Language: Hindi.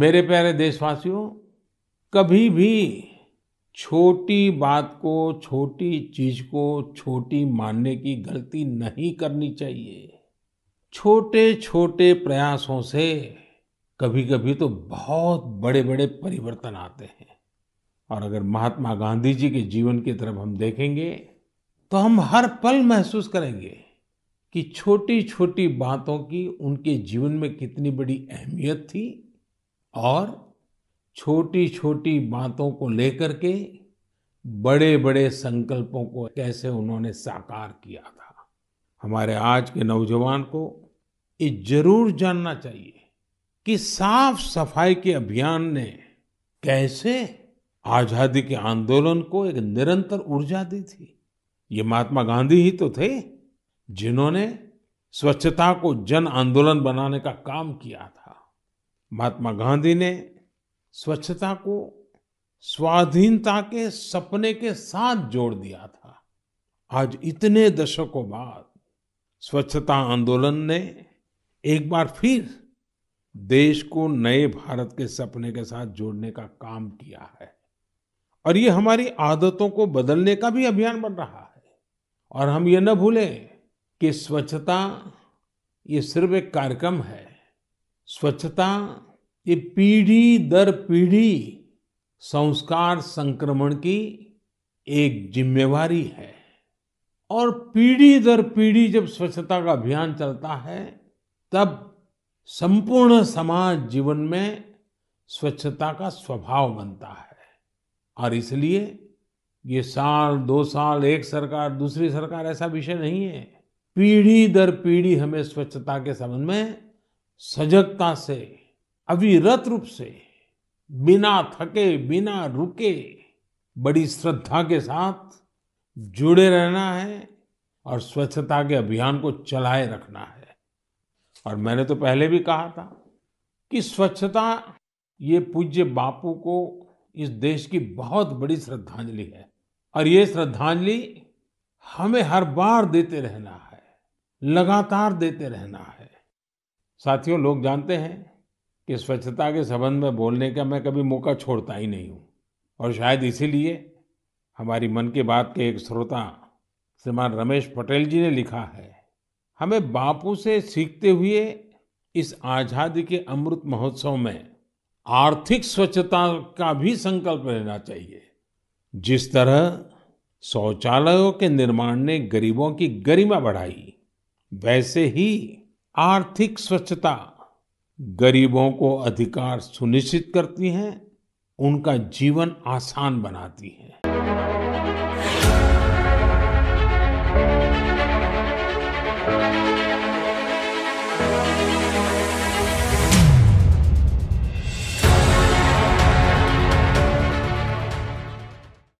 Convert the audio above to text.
मेरे प्यारे देशवासियों कभी भी छोटी बात को छोटी चीज को छोटी मानने की गलती नहीं करनी चाहिए छोटे छोटे प्रयासों से कभी कभी तो बहुत बड़े बड़े परिवर्तन आते हैं और अगर महात्मा गांधी जी के जीवन की तरफ हम देखेंगे तो हम हर पल महसूस करेंगे कि छोटी छोटी बातों की उनके जीवन में कितनी बड़ी अहमियत थी और छोटी छोटी बातों को लेकर के बड़े बड़े संकल्पों को कैसे उन्होंने साकार किया था हमारे आज के नौजवान को ये जरूर जानना चाहिए कि साफ सफाई के अभियान ने कैसे आजादी के आंदोलन को एक निरंतर ऊर्जा दी थी ये महात्मा गांधी ही तो थे जिन्होंने स्वच्छता को जन आंदोलन बनाने का काम किया था महात्मा गांधी ने स्वच्छता को स्वाधीनता के सपने के साथ जोड़ दिया था आज इतने दशकों बाद स्वच्छता आंदोलन ने एक बार फिर देश को नए भारत के सपने के साथ जोड़ने का काम किया है और ये हमारी आदतों को बदलने का भी अभियान बन रहा है और हम ये न भूलें कि स्वच्छता ये सिर्फ एक कार्यक्रम है स्वच्छता ये पीढ़ी दर पीढ़ी संस्कार संक्रमण की एक जिम्मेवारी है और पीढ़ी दर पीढ़ी जब स्वच्छता का अभियान चलता है तब संपूर्ण समाज जीवन में स्वच्छता का स्वभाव बनता है और इसलिए ये साल दो साल एक सरकार दूसरी सरकार ऐसा विषय नहीं है पीढ़ी दर पीढ़ी हमें स्वच्छता के संबंध में सजगता से अविरत रूप से बिना थके बिना रुके बड़ी श्रद्धा के साथ जुड़े रहना है और स्वच्छता के अभियान को चलाए रखना है और मैंने तो पहले भी कहा था कि स्वच्छता ये पूज्य बापू को इस देश की बहुत बड़ी श्रद्धांजलि है और ये श्रद्धांजलि हमें हर बार देते रहना है लगातार देते रहना है साथियों लोग जानते हैं कि स्वच्छता के संबंध में बोलने का मैं कभी मौका छोड़ता ही नहीं हूँ और शायद इसीलिए हमारी मन की बात के एक श्रोता श्रीमान रमेश पटेल जी ने लिखा है हमें बापू से सीखते हुए इस आज़ादी के अमृत महोत्सव में आर्थिक स्वच्छता का भी संकल्प लेना चाहिए जिस तरह शौचालयों के निर्माण ने गरीबों की गरिमा बढ़ाई वैसे ही आर्थिक स्वच्छता गरीबों को अधिकार सुनिश्चित करती हैं उनका जीवन आसान बनाती हैं